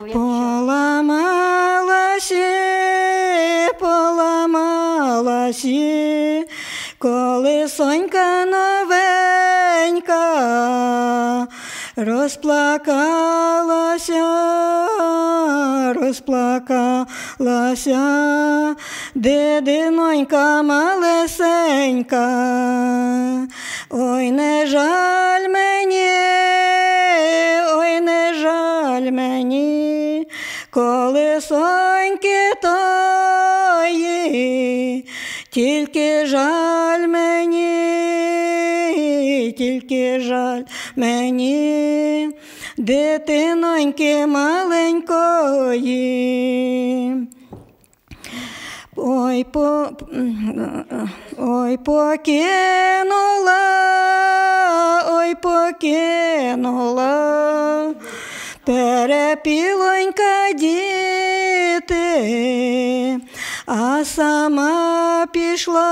Поламалась, поламалась, коли сонька новенька, розплакалася, розплакалася, дидинонька малесенька, ой не жаль. мені, коли соньки тої, тільки жаль мені, тільки жаль мені, дитиноньки маленької. Ой, по... ой, покинула, ой, покинула, Перепілонька діти, а сама пішла,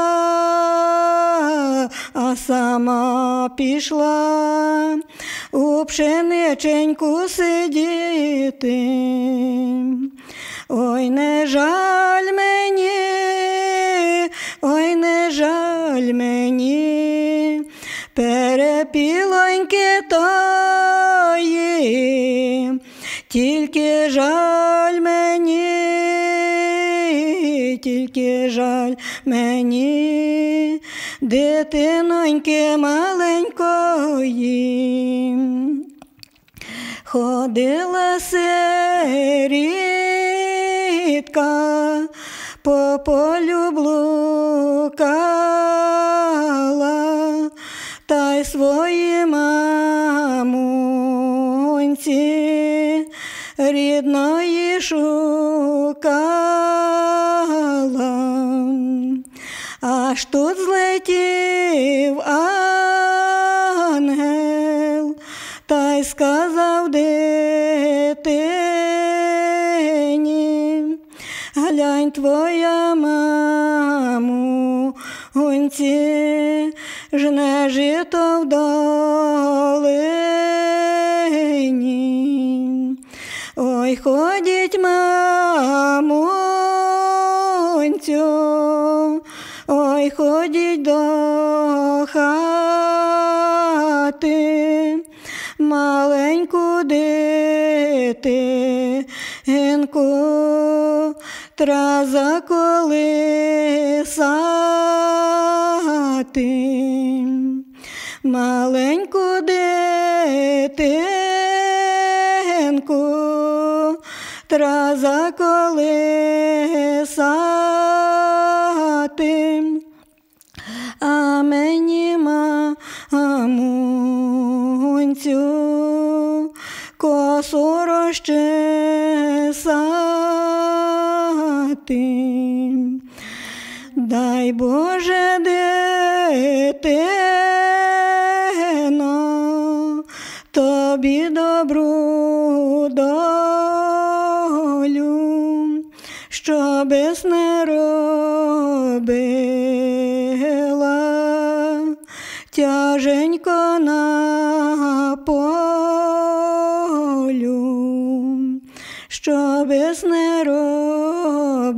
а сама пішла у пшениченьку сидіти. Ой не жаль мені, ой не жаль мені. тільки жаль мені, тільки жаль мені, дитиноньки маленької. Ходила сирітка, по полю блукала, та й свої. рідної шукала, аж тут злетів ангел, та й сказав дитині, глянь твоя маму, гонці, жне жито вдали. Приходіть, мамонцю, ой, ходіть до хати, маленьку дитинку, тра заколисати, маленьку дитинку, тра заколесати, а мені мамунцю косу розчесати. Дай Боже дитино, тобі добру. небес не робила, тяженько на полю, що без не робила,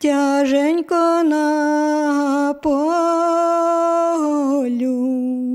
тяженько на полю.